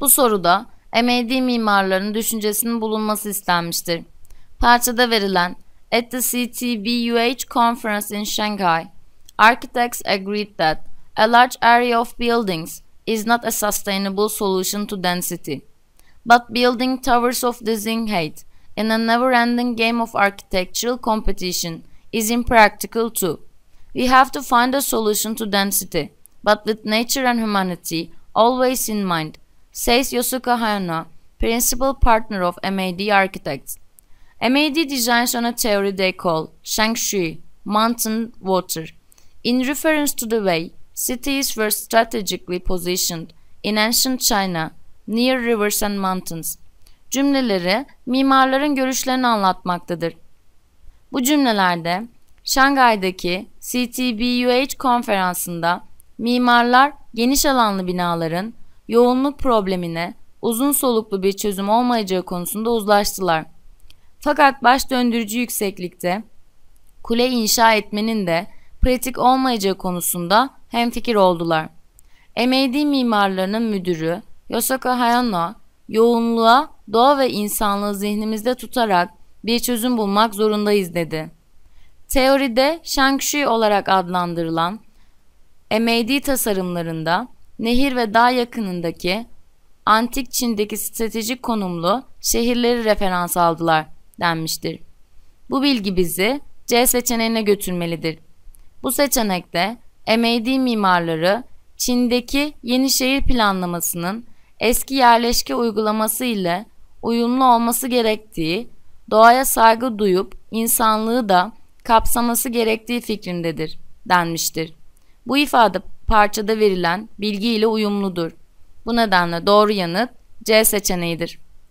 Bu soruda MAD mimarlarının düşüncesinin bulunması istenmiştir. Parçada verilen At the CTBUH conference in Shanghai, architects agreed that a large area of buildings is not a sustainable solution to density. But building towers of dizzying height in a never-ending game of architectural competition is impractical too. We have to find a solution to density, but with nature and humanity always in mind says Yosuka Hayano, principal partner of MAD Architects. MAD designs on a theory they call Shangshui, mountain water, in reference to the way cities were strategically positioned in ancient China near rivers and mountains. Cümleleri mimarların görüşlerini anlatmaktadır. Bu cümlelerde Şangay'daki CTBUH konferansında mimarlar geniş alanlı binaların yoğunluk problemine uzun soluklu bir çözüm olmayacağı konusunda uzlaştılar. Fakat baş döndürücü yükseklikte kule inşa etmenin de pratik olmayacağı konusunda hemfikir oldular. MAD mimarlarının müdürü Yosaka Hayano, yoğunluğa doğa ve insanlığı zihnimizde tutarak bir çözüm bulmak zorundayız dedi. Teoride Shangshui olarak adlandırılan MAD tasarımlarında nehir ve dağ yakınındaki antik Çin'deki stratejik konumlu şehirleri referans aldılar denmiştir. Bu bilgi bizi C seçeneğine götürmelidir. Bu seçenekte Emeğdi mimarları Çin'deki yeni şehir planlamasının eski yerleşke uygulaması ile uyumlu olması gerektiği, doğaya saygı duyup insanlığı da kapsaması gerektiği fikrindedir denmiştir. Bu ifade parçada verilen bilgi ile uyumludur. Bu nedenle doğru yanıt C seçeneğidir.